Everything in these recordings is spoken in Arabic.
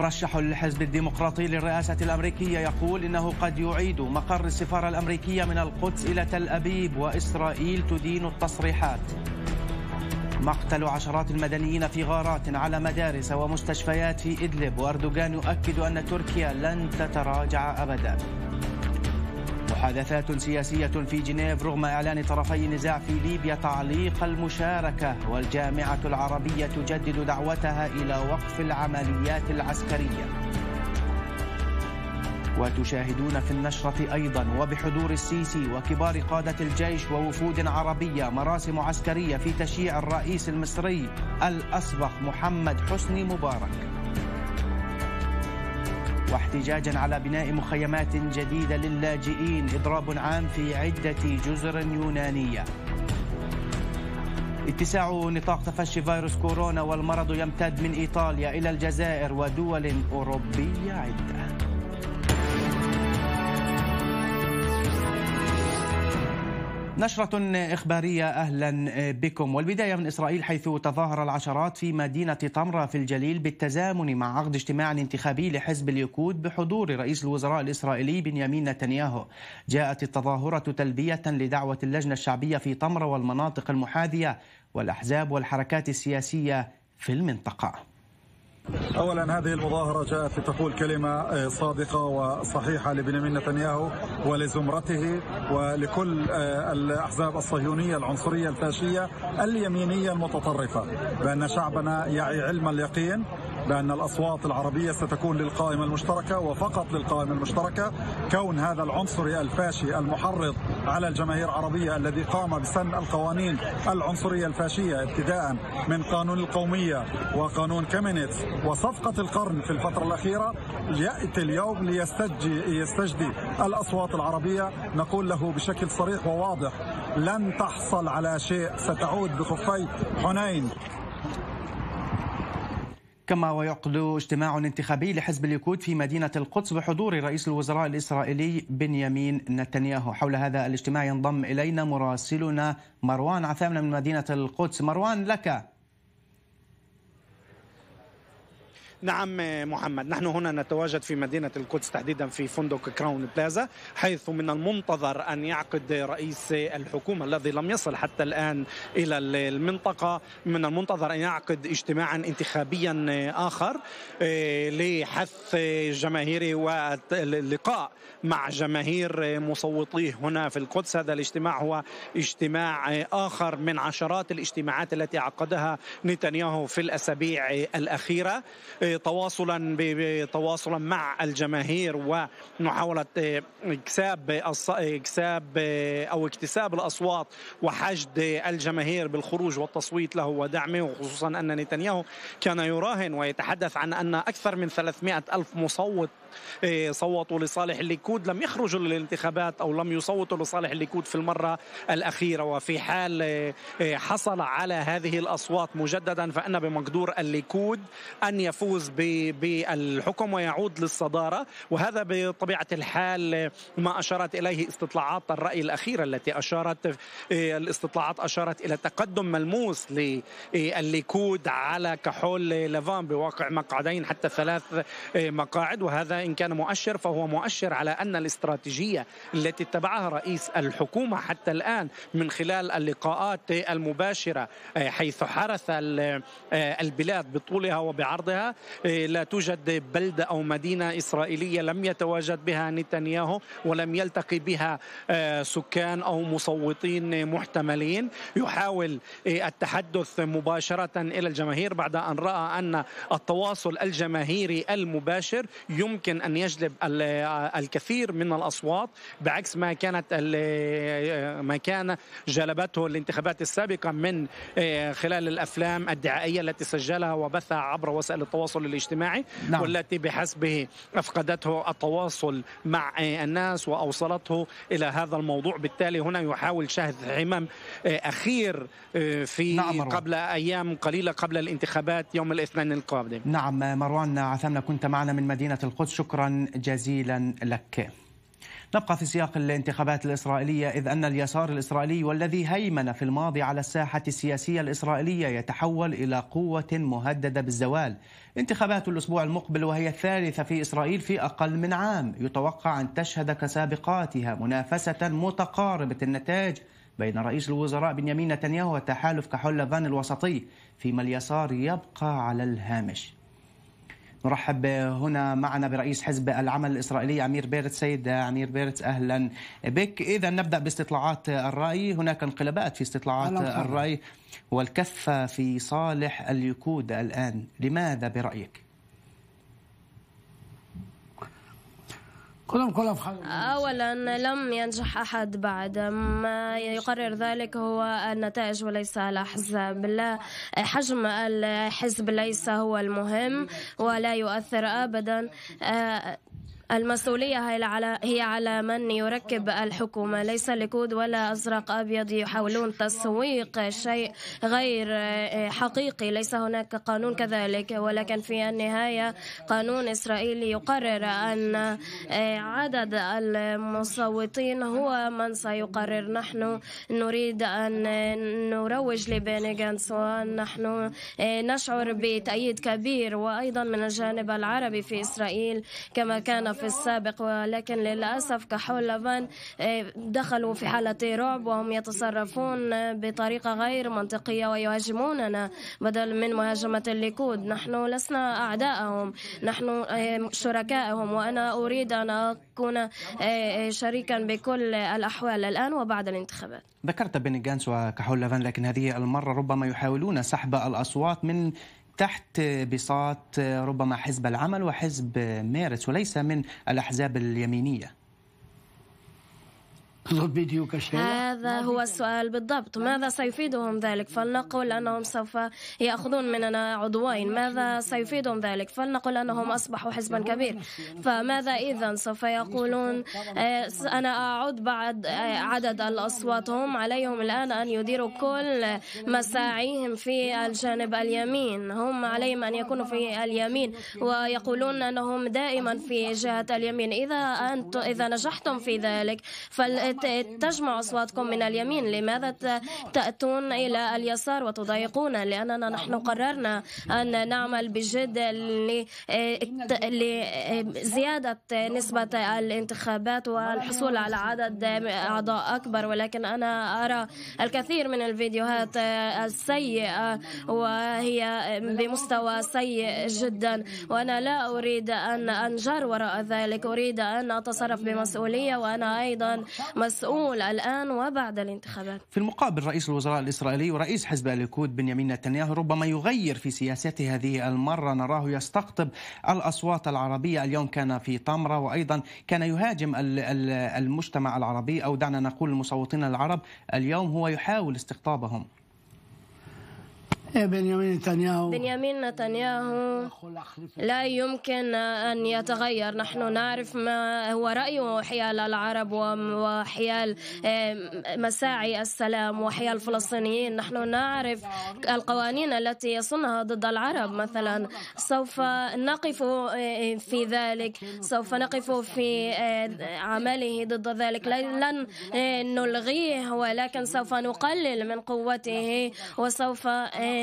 مرشح الحزب الديمقراطي للرئاسة الأمريكية يقول إنه قد يعيد مقر السفارة الأمريكية من القدس إلى تل أبيب وإسرائيل تدين التصريحات مقتل عشرات المدنيين في غارات على مدارس ومستشفيات في إدلب وأردوغان يؤكد أن تركيا لن تتراجع أبداً محادثات سياسية في جنيف رغم إعلان طرفي النزاع في ليبيا تعليق المشاركة والجامعة العربية تجدد دعوتها إلى وقف العمليات العسكرية وتشاهدون في النشرة أيضا وبحضور السيسي وكبار قادة الجيش ووفود عربية مراسم عسكرية في تشييع الرئيس المصري الأسبق محمد حسني مبارك واحتجاجا على بناء مخيمات جديدة للاجئين إضراب عام في عدة جزر يونانية اتساع نطاق تفشي فيروس كورونا والمرض يمتد من إيطاليا إلى الجزائر ودول أوروبية عدة نشرة إخبارية أهلا آه، بكم والبداية من إسرائيل حيث تظاهر العشرات في مدينة طمرة في الجليل بالتزامن مع عقد اجتماع انتخابي لحزب اليكود بحضور رئيس الوزراء الإسرائيلي بنيامين نتنياهو جاءت التظاهرة تلبية لدعوة اللجنة الشعبية في طمرة والمناطق المحاذية والأحزاب والحركات السياسية في المنطقة اولا هذه المظاهره جاءت لتقول كلمه آه، صادقه وصحيحه لبنيامين نتنياهو ولزمرته ولكل آه، الاحزاب الصهيونيه العنصريه الفاشيه اليمينيه المتطرفه بان شعبنا يعي علم اليقين بأن الأصوات العربية ستكون للقائمة المشتركة وفقط للقائمة المشتركة كون هذا العنصري الفاشي المحرض على الجماهير العربية الذي قام بسن القوانين العنصرية الفاشية ابتداء من قانون القومية وقانون كامينيتس وصفقة القرن في الفترة الأخيرة يأتي اليوم ليستجدي يستجدي الأصوات العربية نقول له بشكل صريح وواضح لن تحصل على شيء ستعود بخفي حنين كما ويعقد اجتماع انتخابي لحزب الليكود في مدينة القدس بحضور رئيس الوزراء الإسرائيلي بنيامين نتنياهو حول هذا الاجتماع ينضم إلينا مراسلنا مروان عثامنا من مدينة القدس مروان لك نعم محمد نحن هنا نتواجد في مدينة القدس تحديدا في فندق كراون بلازا حيث من المنتظر أن يعقد رئيس الحكومة الذي لم يصل حتى الآن إلى المنطقة من المنتظر أن يعقد اجتماعا انتخابيا آخر آه، لحث جماهيري واللقاء مع جماهير مصوتيه هنا في القدس هذا الاجتماع هو اجتماع آخر من عشرات الاجتماعات التي عقدها نتنياهو في الأسابيع الأخيرة آه، تواصلا تواصلا مع الجماهير ومحاوله آه، اكساب اكساب آه، او اكتساب الاصوات وحشد الجماهير بالخروج والتصويت له ودعمه وخصوصا ان نتنياهو كان يراهن ويتحدث عن ان اكثر من 300 الف مصوت إيه، صوتوا لصالح الليكود لم يخرجوا للانتخابات أو لم يصوتوا لصالح الليكود في المرة الأخيرة وفي حال إيه، حصل على هذه الأصوات مجددا فإن بمقدور الليكود أن يفوز بالحكم ويعود للصدارة وهذا بطبيعة الحال ما أشارت إليه استطلاعات الرأي الأخيرة التي أشارت إيه، الاستطلاعات أشارت إلى تقدم ملموس للليكود على كحول لافان بواقع مقعدين حتى ثلاث مقاعد وهذا إن كان مؤشر فهو مؤشر على أن الاستراتيجية التي اتبعها رئيس الحكومة حتى الآن من خلال اللقاءات المباشرة آه، حيث حرث آه، البلاد بطولها وبعرضها آه، لا توجد بلدة أو مدينة إسرائيلية لم يتواجد بها نتنياهو ولم يلتقي بها سكان أو مصوتين محتملين يحاول التحدث مباشرة إلى الجماهير بعد أن رأى أن التواصل الجماهيري المباشر يمكن يمكن ان يجلب الكثير من الاصوات بعكس ما كانت ما كان جلبته الانتخابات السابقه من آه، خلال الافلام الدعائيه التي سجلها وبثها عبر وسائل التواصل الاجتماعي نعم. والتي بحسبه افقدته التواصل مع آه، الناس واوصلته الى هذا الموضوع بالتالي هنا يحاول شهد عمم آه، اخير في نعم قبل ايام قليله قبل الانتخابات يوم الاثنين القادم نعم مروان عثمنا كنت معنا من مدينه القدس شكرا جزيلا لك نبقى في سياق الانتخابات الإسرائيلية إذ أن اليسار الإسرائيلي والذي هيمن في الماضي على الساحة السياسية الإسرائيلية يتحول إلى قوة مهددة بالزوال انتخابات الأسبوع المقبل وهي الثالثة في إسرائيل في أقل من عام يتوقع أن تشهد كسابقاتها منافسة متقاربة النتائج بين رئيس الوزراء بنيامين نتنياهو وتحالف كحول لبان الوسطي فيما اليسار يبقى على الهامش نرحب هنا معنا برئيس حزب العمل الإسرائيلي امير بيرت سيد امير بيرت أهلا بك إذا نبدأ باستطلاعات الرأي هناك انقلابات في استطلاعات الرأي والكفة في صالح اليكود الآن لماذا برأيك؟ كلهم كلهم أولا لم ينجح أحد بعد ما يقرر ذلك هو النتائج وليس الأحزاب لا حجم الحزب ليس هو المهم ولا يؤثر أبدا آه، المسؤولية هي على هي على من يركب الحكومة ليس الليكود ولا أزرق أبيض يحاولون تسويق شيء غير آه، حقيقي ليس هناك قانون كذلك ولكن في النهاية قانون إسرائيلي يقرر أن آه، عدد المصوتين هو من سيقرر نحن نريد أن آه، نروج لبيني جانس ونحن نشعر بتأييد كبير وأيضا من الجانب العربي في إسرائيل كما كان في في السابق ولكن للأسف كحول لبان آه، دخلوا في حالة رعب وهم يتصرفون بطريقة غير منطقية ويهاجموننا بدل من مهاجمة الليكود نحن لسنا أعداءهم نحن آه، شركائهم وأنا أريد أن أكون آه، شريكا بكل الأحوال الآن وبعد الانتخابات ذكرت بني جانس وكحول لبان لكن هذه المرة ربما يحاولون سحب الأصوات من تحت بساط ربما حزب العمل وحزب مارس وليس من الأحزاب اليمينية هذا هو السؤال بالضبط ماذا سيفيدهم ذلك فلنقل أنهم سوف يأخذون مننا عضوين ماذا سيفيدهم ذلك فلنقل أنهم أصبحوا حزبا كبير فماذا إذا سوف يقولون آه، أنا أعد بعد آه، عدد الأصوات هم عليهم الآن أن يديروا كل مساعيهم في الجانب اليمين هم عليهم أن يكونوا في اليمين ويقولون أنهم دائما في جهة اليمين إذا أنت إذا نجحتم في ذلك فال تجمع أصواتكم من اليمين لماذا تأتون إلى اليسار وتضايقونا لأننا نحن قررنا أن نعمل بجد لزيادة نسبة الانتخابات والحصول على عدد أعضاء أكبر ولكن أنا أرى الكثير من الفيديوهات السيئة وهي بمستوى سيء جدا وأنا لا أريد أن أنجر وراء ذلك أريد أن أتصرف بمسؤولية وأنا أيضا مسؤول الآن وبعد الانتخابات في المقابل رئيس الوزراء الإسرائيلي ورئيس حزب الليكود بنيامين نتنياهو ربما يغير في سياسته هذه المرة نراه يستقطب الأصوات العربية اليوم كان في طمرة وأيضا كان يهاجم المجتمع العربي أو دعنا نقول المصوتين العرب اليوم هو يحاول استقطابهم إيه، بنيامين نتنياهو بنيامين نتنياهو لا يمكن أن يتغير نحن نعرف ما هو رأيه حيال العرب وحيال إيه، مساعي السلام وحيال الفلسطينيين نحن نعرف القوانين التي يصنها ضد العرب مثلا سوف نقف إيه، في ذلك سوف نقف في عمله ضد ذلك لن نلغيه ولكن سوف نقلل من قوته وسوف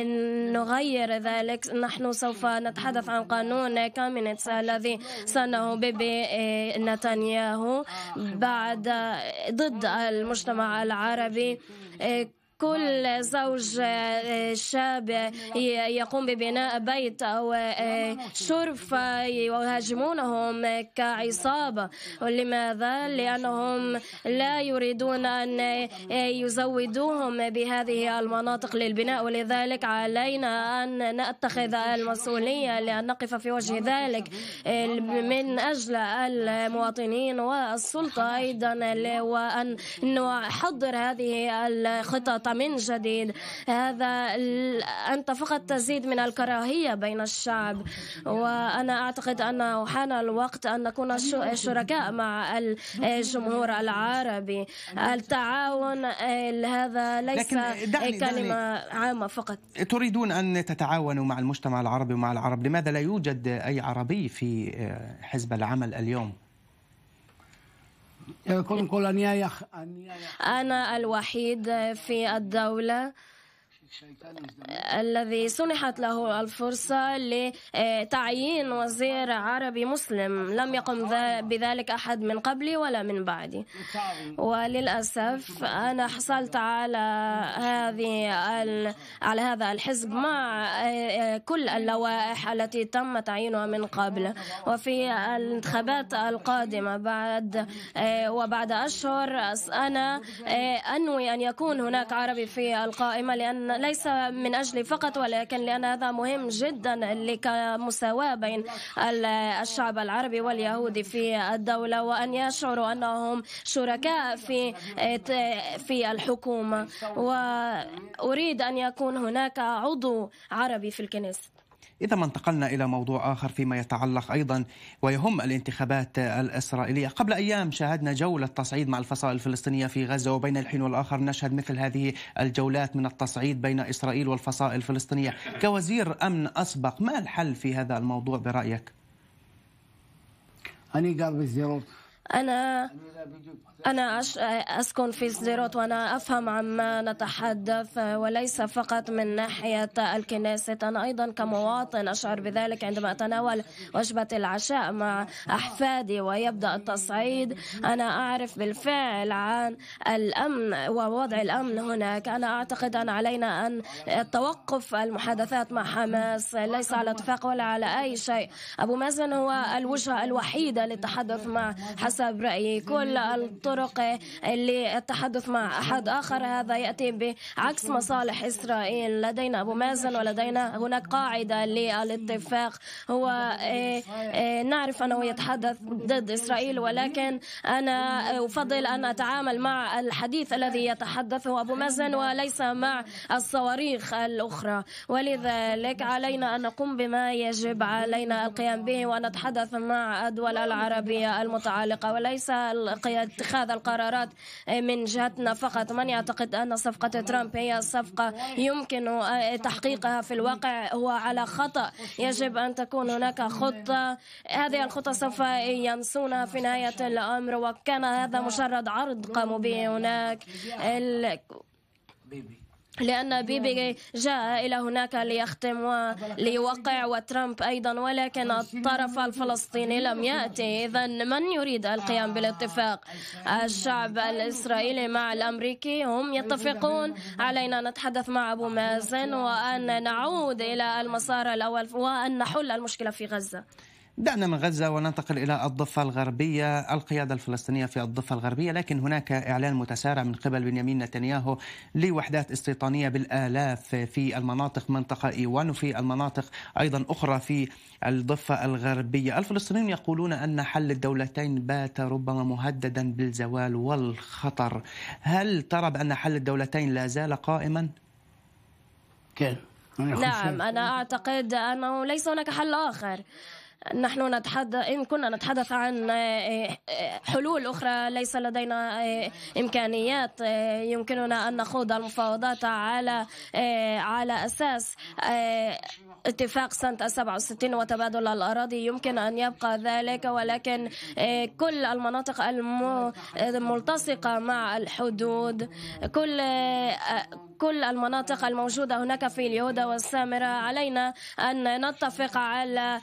أن نغير ذلك نحن سوف نتحدث عن قانون كامينتس الذي صنعه بيبي إيه، نتنياهو بعد ضد المجتمع العربي إيه، كل زوج آه، شاب يقوم ببناء بيت أو آه، شرفة يهاجمونهم كعصابة لماذا؟ لأنهم لا يريدون أن آه، يزودوهم بهذه المناطق للبناء ولذلك علينا أن نتخذ المسؤولية لأن نقف في وجه ذلك من أجل المواطنين والسلطة أيضا وأن نحضر هذه الخطط من جديد هذا أنت فقط تزيد من الكراهية بين الشعب وأنا أعتقد أنه حان الوقت أن نكون شركاء مع الجمهور العربي التعاون هذا ليس دعني كلمة دعني. عامة فقط تريدون أن تتعاونوا مع المجتمع العربي ومع العرب لماذا لا يوجد أي عربي في آه، حزب العمل اليوم؟ أنا الوحيد في الدولة الذي سنحت له الفرصة لتعيين وزير عربي مسلم لم يقم بذلك أحد من قبلي ولا من بعدي وللأسف أنا حصلت على هذه على هذا الحزب مع آه، آه، كل اللوائح التي تم تعيينها من قبل وفي الانتخابات القادمة بعد آه، وبعد أشهر أنا أنوي أن يكون هناك عربي في القائمة لأن ليس من أجلي فقط ولكن لأن هذا مهم جدا لمساواة بين الشعب العربي واليهودي في الدولة وأن يشعروا أنهم شركاء في في الحكومة وأريد أن يكون هناك عضو عربي في الكنيسة إذا ما انتقلنا إلى موضوع آخر فيما يتعلق أيضا ويهم الانتخابات الإسرائيلية قبل أيام شاهدنا جولة تصعيد مع الفصائل الفلسطينية في غزة وبين الحين والآخر نشهد مثل هذه الجولات من التصعيد بين إسرائيل والفصائل الفلسطينية كوزير أمن أسبق ما الحل في هذا الموضوع برأيك؟ أنا أنا أسكن في سديروت وأنا أفهم عما نتحدث وليس فقط من ناحية الكنيسة أنا أيضا كمواطن أشعر بذلك عندما أتناول وجبة العشاء مع أحفادي ويبدأ التصعيد أنا أعرف بالفعل عن الأمن ووضع الأمن هناك أنا أعتقد أن علينا أن توقف المحادثات مع حماس ليس على اتفاق ولا على أي شيء أبو مازن هو الوجهة الوحيدة للتحدث مع حسب رأيي كل طرق للتحدث مع أحد آخر هذا يأتي بعكس مصالح إسرائيل لدينا أبو مازن ولدينا هناك قاعدة للاتفاق هو إيه، إيه، نعرف أنه يتحدث ضد إسرائيل ولكن أنا أفضل أن أتعامل مع الحديث الذي يتحدثه أبو مازن وليس مع الصواريخ الأخرى ولذلك علينا أن نقوم بما يجب علينا القيام به ونتحدث مع الدول العربية المتعلقة وليس اتخاذ اتخاذ القرارات آه، من جهتنا فقط من يعتقد أن صفقة ترامب هي صفقة يمكن آه، تحقيقها في الواقع هو على خطأ يجب أن تكون هناك خطة هذه الخطة سوف ينسونها في نهاية الأمر وكان هذا مجرد عرض قاموا به هناك ال... لأن بيبي جاء إلى هناك ليختم وليوقع وترامب أيضا ولكن الطرف الفلسطيني لم يأتي إذا من يريد القيام بالاتفاق الشعب الإسرائيلي مع الأمريكي هم يتفقون علينا نتحدث مع أبو مازن وأن نعود إلى المسار الأول وأن نحل المشكلة في غزة دعنا من غزة وننتقل إلى الضفة الغربية القيادة الفلسطينية في الضفة الغربية لكن هناك إعلان متسارع من قبل بنيامين نتنياهو لوحدات استيطانية بالآلاف في المناطق منطقة إيوان وفي المناطق أيضا أخرى في الضفة الغربية الفلسطينيون يقولون أن حل الدولتين بات ربما مهددا بالزوال والخطر هل ترى بأن حل الدولتين لا زال قائما؟ كان نعم أنا أعتقد أنه ليس هناك حل آخر نحن نتحدث إن كنا نتحدث عن آه، آه، حلول أخرى ليس لدينا آه، إمكانيات يمكننا أن نخوض المفاوضات على على أساس اتفاق سنة 67 وتبادل الأراضي يمكن أن يبقى ذلك ولكن كل المناطق الملتصقة مع الحدود كل كل المناطق الموجودة هناك في اليهود والسامرة علينا أن نتفق على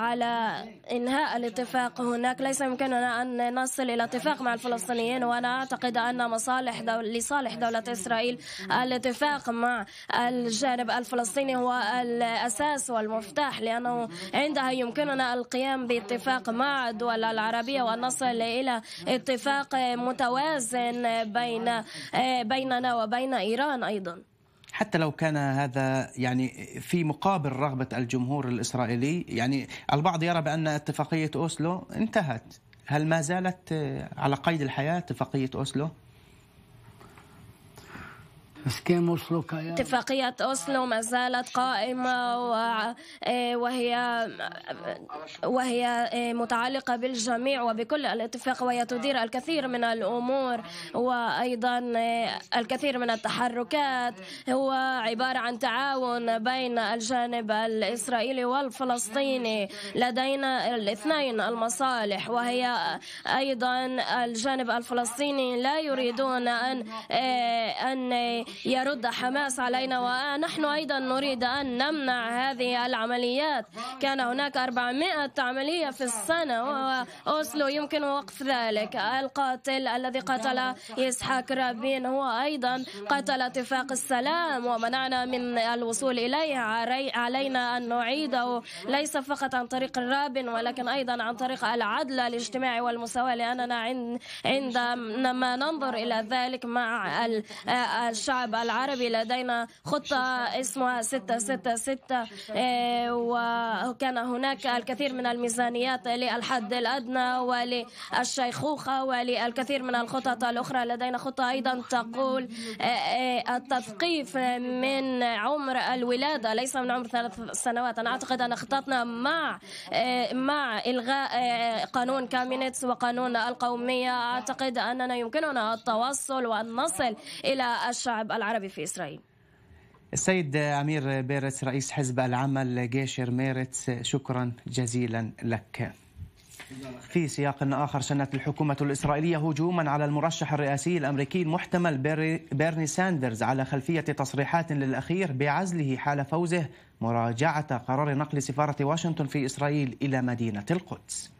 على إنهاء الاتفاق هناك ليس يمكننا أن نصل إلى اتفاق مع الفلسطينيين وأنا أعتقد أن مصالح دول لصالح دولة إسرائيل الاتفاق مع الجانب الفلسطيني هو الأساس والمفتاح لأنه عندها يمكننا القيام باتفاق مع الدول العربية وأن نصل إلى اتفاق متوازن بين بيننا وبين إيران أيضا حتى لو كان هذا يعني في مقابل رغبة الجمهور الإسرائيلي يعني البعض يرى بأن اتفاقية أوسلو انتهت هل ما زالت على قيد الحياة اتفاقية أوسلو؟ اتفاقية أوسلو ما زالت قائمة إيه، وهي وهي إيه، متعلقة بالجميع وبكل الاتفاق وهي تدير الكثير من الأمور وأيضا إيه، الكثير من التحركات هو عبارة عن تعاون بين الجانب الإسرائيلي والفلسطيني لدينا الاثنين المصالح وهي أيضا الجانب الفلسطيني لا يريدون أن أن يرد حماس علينا ونحن أيضا نريد أن نمنع هذه العمليات كان هناك 400 عملية في السنة وأوسلو يمكن وقف ذلك القاتل الذي قتل إسحاق رابين هو أيضا قتل اتفاق السلام ومنعنا من الوصول إليه علينا أن نعيده ليس فقط عن طريق الرابن ولكن أيضا عن طريق العدل الاجتماعي والمساواة لأننا عندما ننظر إلى ذلك مع آه، الشعب الشعب العربي لدينا خطة اسمها 666 آه، وكان هناك الكثير من الميزانيات للحد الأدنى وللشيخوخة وللكثير من الخطط الأخرى لدينا خطة أيضا تقول آه، آه، التثقيف من عمر الولادة ليس من عمر ثلاث سنوات أنا أعتقد أن خططنا مع مع إلغاء قانون كامينتس وقانون القومية أعتقد أننا يمكننا التواصل وأن نصل إلى الشعب العربي في إسرائيل السيد أمير بيرتس رئيس حزب العمل جيشر ميرتس شكرا جزيلا لك في سياق آخر شنت الحكومة الإسرائيلية هجوما على المرشح الرئاسي الأمريكي المحتمل بيرني ساندرز على خلفية تصريحات للأخير بعزله حال فوزه مراجعة قرار نقل سفارة واشنطن في إسرائيل إلى مدينة القدس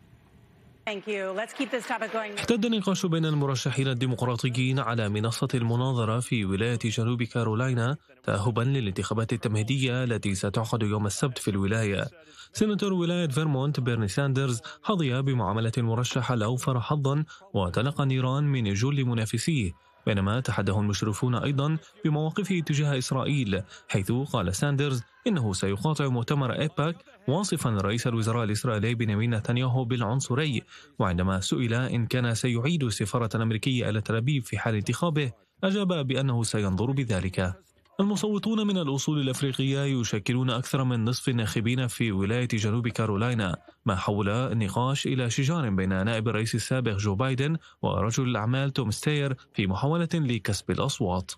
احتد النقاش بين المرشحين الديمقراطيين على منصة المناظرة في ولاية جنوب كارولاينا تأهبا للانتخابات التمهيدية التي ستعقد يوم السبت في الولاية سيناتور ولاية فيرمونت بيرني ساندرز حظي بمعاملة المرشح الأوفر حظا وتلقى نيران من جل منافسيه بينما تحده المشرفون أيضا بمواقفه تجاه إسرائيل حيث قال ساندرز إنه سيقاطع مؤتمر إيباك واصفا رئيس الوزراء الإسرائيلي بنيامين نتنياهو بالعنصري وعندما سئل إن كان سيعيد السفارة الأمريكية إلى تل أبيب في حال انتخابه أجاب بأنه سينظر بذلك المصوتون من الأصول الأفريقية يشكلون أكثر من نصف الناخبين في ولاية جنوب كارولاينا ما حول النقاش إلى شجار بين نائب الرئيس السابق جو بايدن ورجل الأعمال توم ستير في محاولة لكسب الأصوات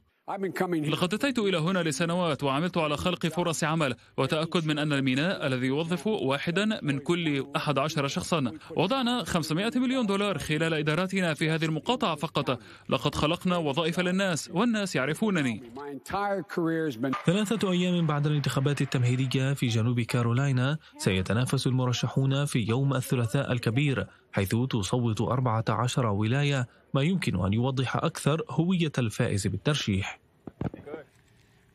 لقد أتيت إلى هنا لسنوات وعملت على خلق فرص عمل وتأكد من أن الميناء الذي يوظف واحدا من كل 11 شخصا وضعنا 500 مليون دولار خلال إداراتنا في هذه المقاطعة فقط لقد خلقنا وظائف للناس والناس يعرفونني ثلاثة أيام بعد الانتخابات التمهيدية في جنوب كارولاينا سيتنافس المرشحون في يوم الثلاثاء الكبير حيث تصوت 14 ولاية ما يمكن أن يوضح أكثر هوية الفائز بالترشيح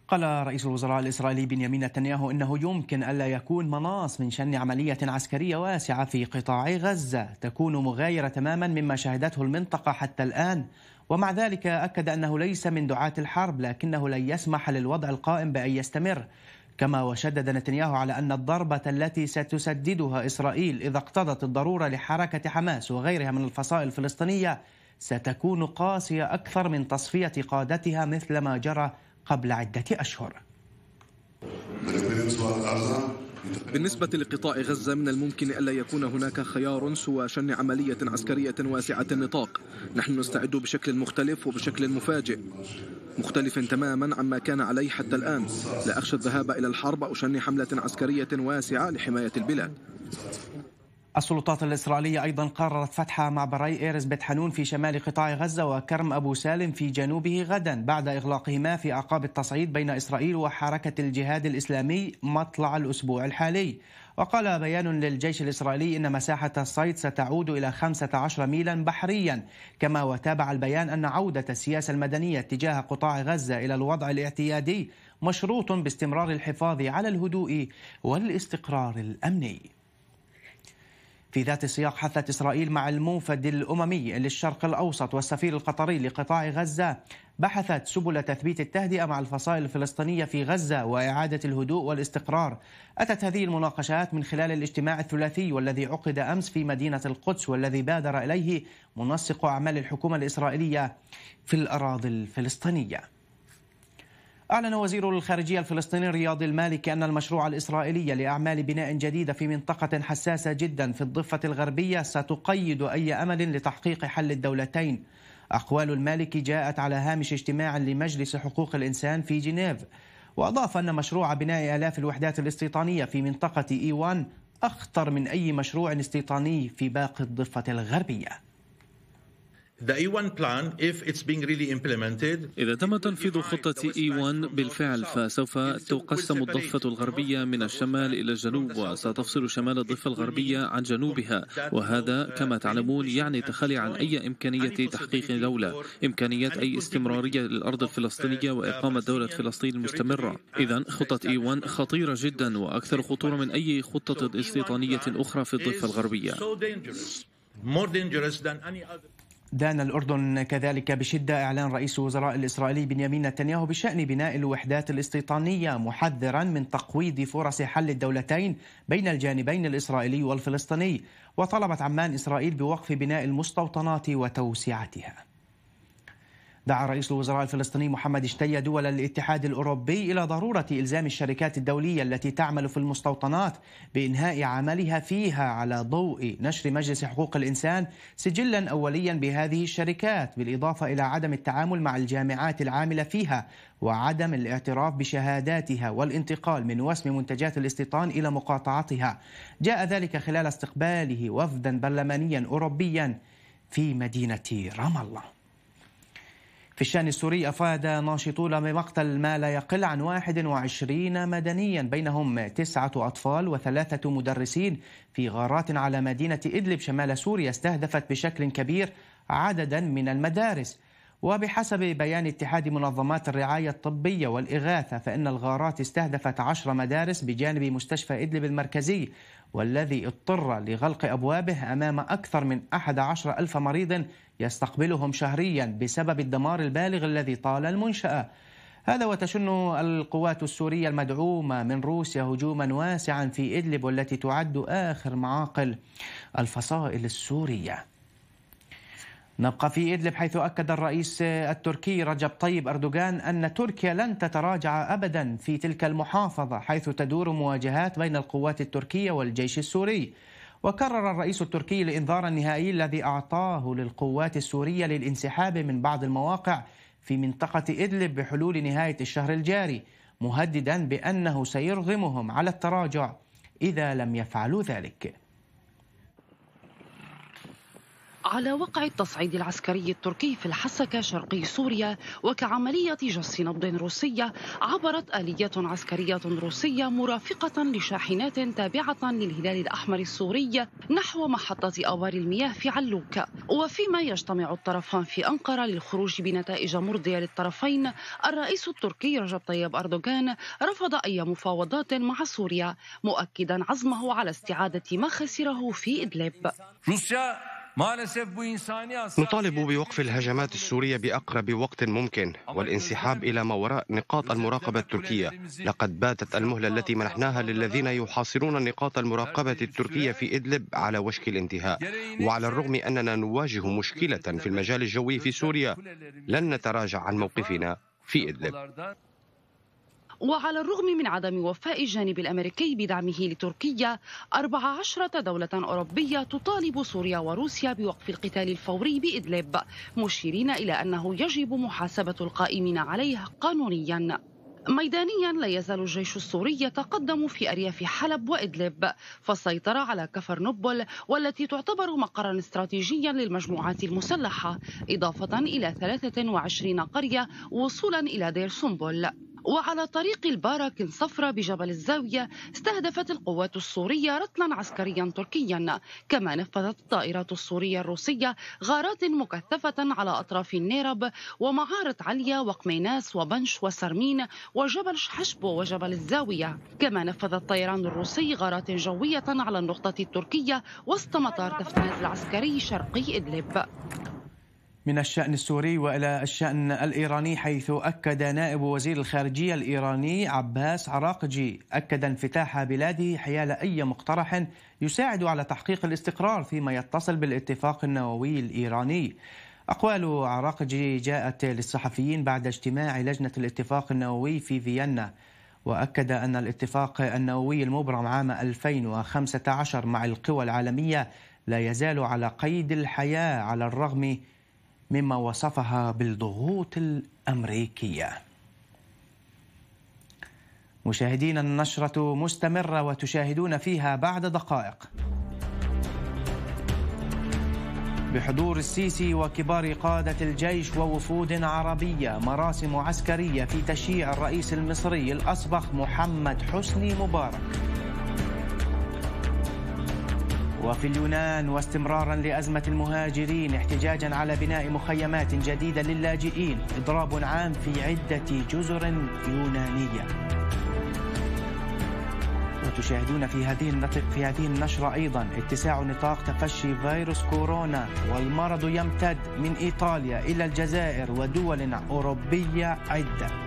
قال رئيس الوزراء الإسرائيلي بنيامين نتنياهو إنه يمكن ألا يكون مناص من شن عملية عسكرية واسعة في قطاع غزة تكون مغايرة تماما مما شهدته المنطقة حتى الآن ومع ذلك أكد أنه ليس من دعاة الحرب لكنه لن يسمح للوضع القائم بأن يستمر كما وشدد نتنياهو على أن الضربة التي ستسددها إسرائيل إذا اقتضت الضرورة لحركة حماس وغيرها من الفصائل الفلسطينية ستكون قاسية أكثر من تصفية قادتها مثل ما جرى قبل عدة أشهر بالنسبة لقطاع غزة من الممكن ألا يكون هناك خيار سوى شن عملية عسكرية واسعة النطاق نحن نستعد بشكل مختلف وبشكل مفاجئ مختلف تماما عما كان عليه حتى الآن لا أخشى الذهاب إلى الحرب أو شن حملة عسكرية واسعة لحماية البلاد السلطات الإسرائيلية أيضا قررت فتح معبري إيرز بيت حنون في شمال قطاع غزة وكرم أبو سالم في جنوبه غدا بعد إغلاقهما في أعقاب التصعيد بين إسرائيل وحركة الجهاد الإسلامي مطلع الأسبوع الحالي وقال بيان للجيش الإسرائيلي إن مساحة الصيد ستعود إلى 15 ميلا بحريا كما وتابع البيان أن عودة السياسة المدنية تجاه قطاع غزة إلى الوضع الاعتيادي مشروط باستمرار الحفاظ على الهدوء والاستقرار الأمني في ذات السياق حثت إسرائيل مع الموفد الأممي للشرق الأوسط والسفير القطري لقطاع غزة بحثت سبل تثبيت التهدئة مع الفصائل الفلسطينية في غزة وإعادة الهدوء والاستقرار أتت هذه المناقشات من خلال الاجتماع الثلاثي والذي عقد أمس في مدينة القدس والذي بادر إليه منسق أعمال الحكومة الإسرائيلية في الأراضي الفلسطينية أعلن وزير الخارجية الفلسطيني رياض المالكي أن المشروع الإسرائيلي لأعمال بناء جديدة في منطقة حساسة جدا في الضفة الغربية ستقيد أي أمل لتحقيق حل الدولتين أقوال المالكي جاءت على هامش اجتماع لمجلس حقوق الإنسان في جنيف وأضاف أن مشروع بناء آلاف الوحدات الاستيطانية في منطقة إيوان أخطر من أي مشروع استيطاني في باقي الضفة الغربية E إذا تم تنفيذ خطة E1 e بالفعل فسوف تقسم الضفة الغربية من الشمال إلى الجنوب وستفصل شمال الضفة الغربية عن جنوبها وهذا uh, كما تعلمون يعني تخلي عن أي إمكانية تحقيق دولة إمكانية أي استمرارية للأرض uh, الفلسطينية وإقامة دولة فلسطين المستمرة إذا خطة E1 e خطيرة جدا وأكثر خطورة من أي خطة استيطانية أخرى في الضفة الغربية دان الأردن كذلك بشدة إعلان رئيس الوزراء الإسرائيلي بنيامين نتنياهو بشأن بناء الوحدات الاستيطانية محذرا من تقويض فرص حل الدولتين بين الجانبين الإسرائيلي والفلسطيني وطلبت عمان إسرائيل بوقف بناء المستوطنات وتوسعتها دعا رئيس الوزراء الفلسطيني محمد اشتيا دول الاتحاد الأوروبي إلى ضرورة إلزام الشركات الدولية التي تعمل في المستوطنات بإنهاء عملها فيها على ضوء نشر مجلس حقوق الإنسان سجلا أوليا بهذه الشركات بالإضافة إلى عدم التعامل مع الجامعات العاملة فيها وعدم الاعتراف بشهاداتها والانتقال من وسم منتجات الاستيطان إلى مقاطعتها جاء ذلك خلال استقباله وفدا برلمانيا أوروبيا في مدينة رام الله في الشأن السوري أفاد ناشطون بمقتل ما لا يقل عن 21 مدنيا بينهم تسعة أطفال وثلاثة مدرسين في غارات على مدينة إدلب شمال سوريا استهدفت بشكل كبير عددا من المدارس وبحسب بيان اتحاد منظمات الرعاية الطبية والإغاثة فإن الغارات استهدفت عشر مدارس بجانب مستشفى إدلب المركزي والذي اضطر لغلق أبوابه أمام أكثر من عشر ألف مريض يستقبلهم شهريا بسبب الدمار البالغ الذي طال المنشأة هذا وتشن القوات السورية المدعومة من روسيا هجوما واسعا في إدلب والتي تعد آخر معاقل الفصائل السورية نبقى في إدلب حيث أكد الرئيس التركي رجب طيب أردوغان أن تركيا لن تتراجع أبدا في تلك المحافظة حيث تدور مواجهات بين القوات التركية والجيش السوري وكرر الرئيس التركي الإنذار النهائي الذي أعطاه للقوات السورية للانسحاب من بعض المواقع في منطقة إدلب بحلول نهاية الشهر الجاري مهددا بأنه سيرغمهم على التراجع إذا لم يفعلوا ذلك على وقع التصعيد العسكري التركي في الحسكة شرقي سوريا وكعملية جس نبض روسية عبرت آلية عسكرية روسية مرافقة لشاحنات تابعة للهلال الأحمر السوري نحو محطة أوار المياه في علوك وفيما يجتمع الطرفان في أنقرة للخروج بنتائج مرضية للطرفين الرئيس التركي رجب طيب أردوغان رفض أي مفاوضات مع سوريا مؤكدا عزمه على استعادة ما خسره في إدلب روسيا نطالب بوقف الهجمات السورية بأقرب وقت ممكن والانسحاب إلى ما وراء نقاط المراقبة التركية لقد باتت المهلة التي منحناها للذين يحاصرون نقاط المراقبة التركية في إدلب على وشك الانتهاء وعلى الرغم أننا نواجه مشكلة في المجال الجوي في سوريا لن نتراجع عن موقفنا في إدلب وعلى الرغم من عدم وفاء الجانب الأمريكي بدعمه لتركيا 14 دولة أوروبية تطالب سوريا وروسيا بوقف القتال الفوري بإدلب مشيرين إلى أنه يجب محاسبة القائمين عليه قانونياً ميدانيا لا يزال الجيش السوري يتقدم في ارياف حلب وادلب فسيطر على كفر نبل والتي تعتبر مقرا استراتيجيا للمجموعات المسلحه اضافه الى 23 قريه وصولا الى دير سنبل وعلى طريق الباراك صفرة بجبل الزاوية استهدفت القوات السورية رطلا عسكريا تركيا كما نفذت الطائرات السورية الروسية غارات مكثفة على أطراف النيرب ومعارة عليا وقميناس وبنش وسرمين وجبل شحشبو وجبل الزاوية كما نفذ الطيران الروسي غارات جوية على النقطة التركية وسط مطار تفتاز العسكري شرقي إدلب من الشأن السوري وإلى الشأن الإيراني حيث أكد نائب وزير الخارجية الإيراني عباس عراقجي أكد انفتاح بلاده حيال أي مقترح يساعد على تحقيق الاستقرار فيما يتصل بالاتفاق النووي الإيراني أقوال عراقجي جاءت للصحفيين بعد اجتماع لجنة الاتفاق النووي في فيينا وأكد أن الاتفاق النووي المبرم عام 2015 مع القوى العالمية لا يزال على قيد الحياة على الرغم مما وصفها بالضغوط الامريكيه. مشاهدين النشره مستمره وتشاهدون فيها بعد دقائق. بحضور السيسي وكبار قادة الجيش ووفود عربية مراسم عسكرية في تشييع الرئيس المصري الأسبق محمد حسني مبارك وفي اليونان واستمرارا لأزمة المهاجرين احتجاجا على بناء مخيمات جديدة للاجئين إضراب عام في عدة جزر يونانية وتشاهدون في هذه في هذه النشرة أيضا اتساع نطاق تفشي فيروس كورونا والمرض يمتد من إيطاليا إلى الجزائر ودول أوروبية عدة